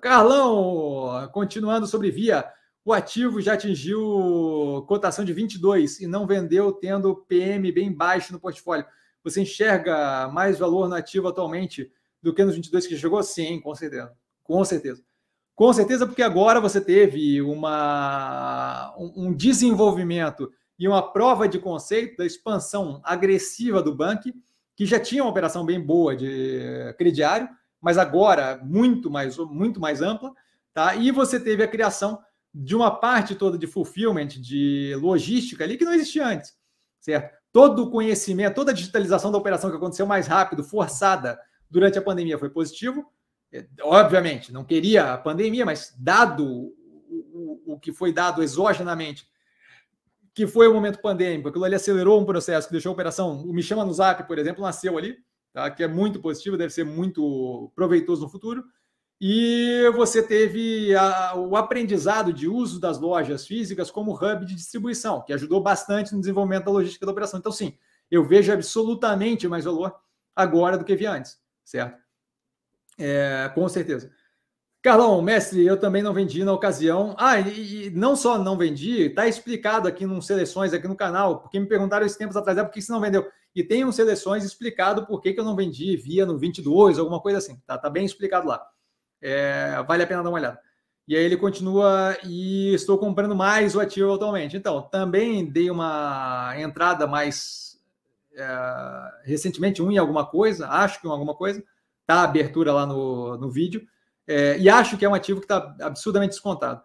Carlão, continuando sobre Via, o ativo já atingiu cotação de 22 e não vendeu, tendo PM bem baixo no portfólio. Você enxerga mais valor no ativo atualmente do que nos 22 que chegou? Sim, com certeza. Com certeza. Com certeza, porque agora você teve uma, um desenvolvimento e uma prova de conceito da expansão agressiva do banco, que já tinha uma operação bem boa de crediário, mas agora muito mais, muito mais ampla, tá? E você teve a criação de uma parte toda de fulfillment, de logística ali que não existia antes, certo? Todo o conhecimento, toda a digitalização da operação que aconteceu mais rápido, forçada durante a pandemia foi positivo. É, obviamente, não queria a pandemia, mas dado o, que foi dado exogenamente, que foi o momento pandêmico, aquilo ali acelerou um processo que deixou a operação, o Me Chama no Zap, por exemplo, nasceu ali tá? que é muito positivo, deve ser muito proveitoso no futuro. E você teve a, o aprendizado de uso das lojas físicas como hub de distribuição, que ajudou bastante no desenvolvimento da logística da operação. Então, sim, eu vejo absolutamente mais valor agora do que vi antes, certo? É, com certeza. Carlão, mestre, eu também não vendi na ocasião. Ah, e, e, não só não vendi, tá explicado aqui num Seleções, aqui no canal, porque me perguntaram esses tempos atrás, é por que você não vendeu? E tem um Seleções explicado por que, que eu não vendi via no 22, alguma coisa assim. Tá, tá bem explicado lá. É, vale a pena dar uma olhada. E aí ele continua, e estou comprando mais o ativo atualmente. Então, também dei uma entrada mais é, recentemente, um em alguma coisa, acho que um em alguma coisa, tá a abertura lá no, no vídeo. É, e acho que é um ativo que está absurdamente descontado.